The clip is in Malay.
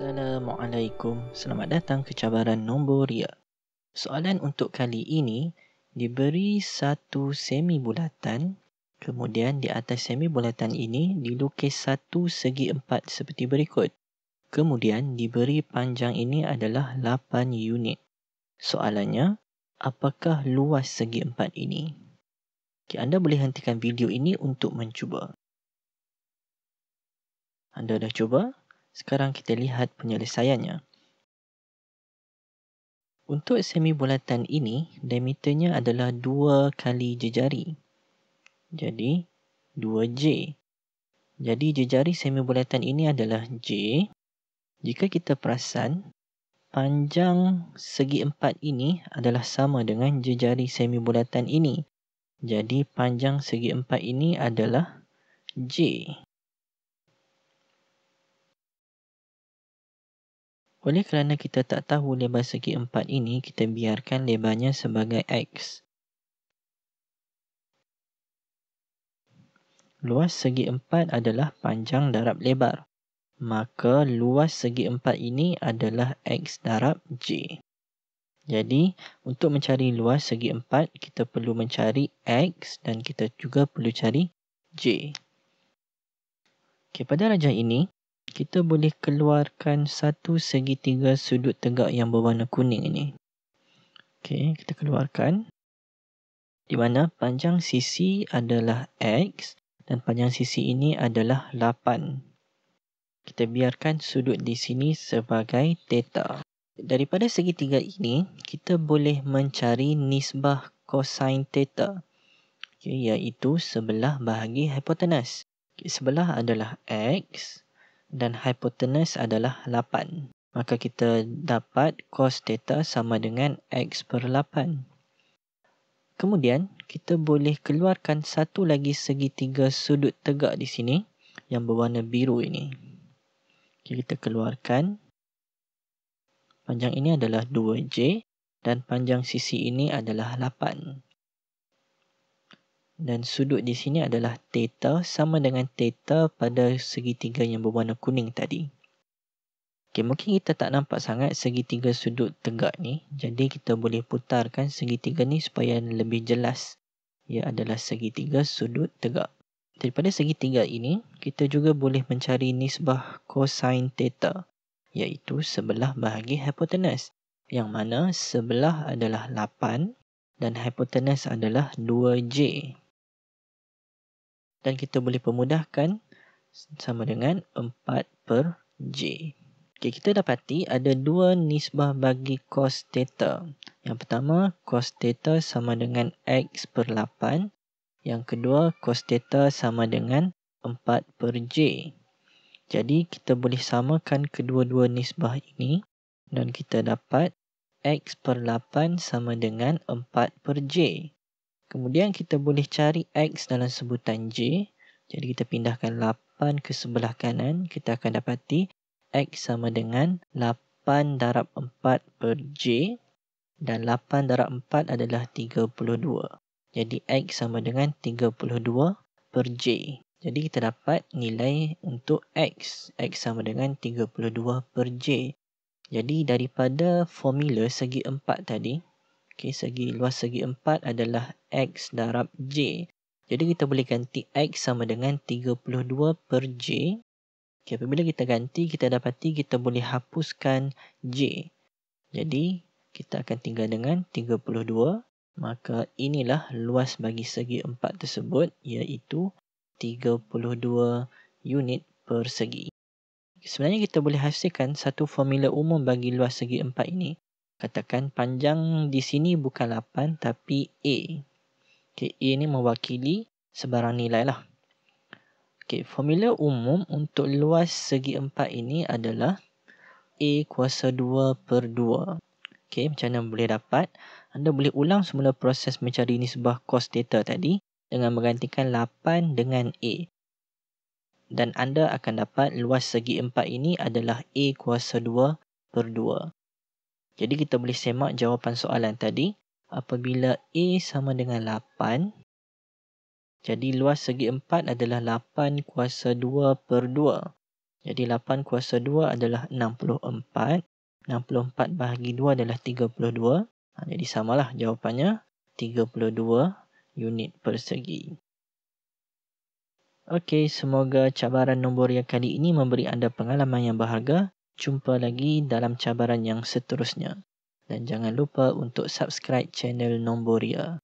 Assalamualaikum. Selamat datang ke cabaran nombor ria. Soalan untuk kali ini diberi satu semi bulatan. Kemudian di atas semi bulatan ini dilukis satu segi empat seperti berikut. Kemudian diberi panjang ini adalah 8 unit. Soalannya, apakah luas segi empat ini? Okay, anda boleh hentikan video ini untuk mencuba. Anda dah cuba? Sekarang kita lihat penyelesaiannya. Untuk semi bulatan ini, diameternya adalah 2 kali jejari. Jadi, 2J. Jadi, jejari semi bulatan ini adalah J. Jika kita perasan, panjang segi empat ini adalah sama dengan jejari semi bulatan ini. Jadi, panjang segi empat ini adalah J. Oleh kerana kita tak tahu lebar segi empat ini, kita biarkan lebarnya sebagai X. Luas segi empat adalah panjang darab lebar. Maka luas segi empat ini adalah X darab J. Jadi, untuk mencari luas segi empat, kita perlu mencari X dan kita juga perlu cari J. Okay, pada rajah ini, kita boleh keluarkan satu segitiga sudut tegak yang berwarna kuning ini. Okey, kita keluarkan. Di mana panjang sisi adalah X dan panjang sisi ini adalah 8. Kita biarkan sudut di sini sebagai theta. Daripada segitiga ini, kita boleh mencari nisbah kosin theta. Okay, iaitu sebelah bahagi hipotenas. Okay, sebelah adalah X dan hipotenus adalah 8. Maka kita dapat cos theta sama dengan x per 8. Kemudian, kita boleh keluarkan satu lagi segitiga sudut tegak di sini yang berwarna biru ini. Okay, kita keluarkan. Panjang ini adalah 2J dan panjang sisi ini adalah 8 dan sudut di sini adalah theta sama dengan theta pada segitiga yang berwarna kuning tadi. Okay, mungkin kita tak nampak sangat segitiga sudut tegak ni. Jadi kita boleh putarkan segitiga ni supaya lebih jelas. Ia adalah segitiga sudut tegak. Daripada segitiga ini, kita juga boleh mencari nisbah cosine theta. Iaitu sebelah bahagi hypotenuse. Yang mana sebelah adalah 8 dan hypotenuse adalah 2J dan kita boleh pemudahkan sama dengan 4 per J. Okay, kita dapati ada dua nisbah bagi cos theta. Yang pertama, cos theta sama dengan X per 8. Yang kedua, cos theta sama dengan 4 per J. Jadi, kita boleh samakan kedua-dua nisbah ini dan kita dapat X per 8 sama dengan 4 per J. Kemudian kita boleh cari X dalam sebutan J. Jadi kita pindahkan 8 ke sebelah kanan. Kita akan dapati X sama dengan 8 darab 4 per J. Dan 8 darab 4 adalah 32. Jadi X sama dengan 32 per J. Jadi kita dapat nilai untuk X. X sama dengan 32 per J. Jadi daripada formula segi 4 tadi, Okey, segi luas segi 4 adalah X darab J. Jadi kita boleh ganti X sama dengan 32 per J. Okey, apabila kita ganti, kita dapati kita boleh hapuskan J. Jadi, kita akan tinggal dengan 32. Maka inilah luas bagi segi 4 tersebut iaitu 32 unit persegi. Sebenarnya kita boleh hasilkan satu formula umum bagi luas segi 4 ini katakan panjang di sini bukan 8 tapi A. Okay, A ni mewakili sebarang nilai lah. Okay, formula umum untuk luas segi empat ini adalah A kuasa 2 per 2. Okay, macam mana boleh dapat? Anda boleh ulang semula proses mencari nisbah cos theta tadi dengan menggantikan 8 dengan A. Dan anda akan dapat luas segi empat ini adalah A kuasa 2 per 2. Jadi kita boleh semak jawapan soalan tadi. Apabila A sama dengan 8. Jadi luas segi 4 adalah 8 kuasa 2 per 2. Jadi 8 kuasa 2 adalah 64. 64 bahagi 2 adalah 32. Ha, jadi samalah jawapannya 32 unit persegi. Okey, semoga cabaran nombor yang kali ini memberi anda pengalaman yang berharga jumpa lagi dalam cabaran yang seterusnya. Dan jangan lupa untuk subscribe channel Nomboria.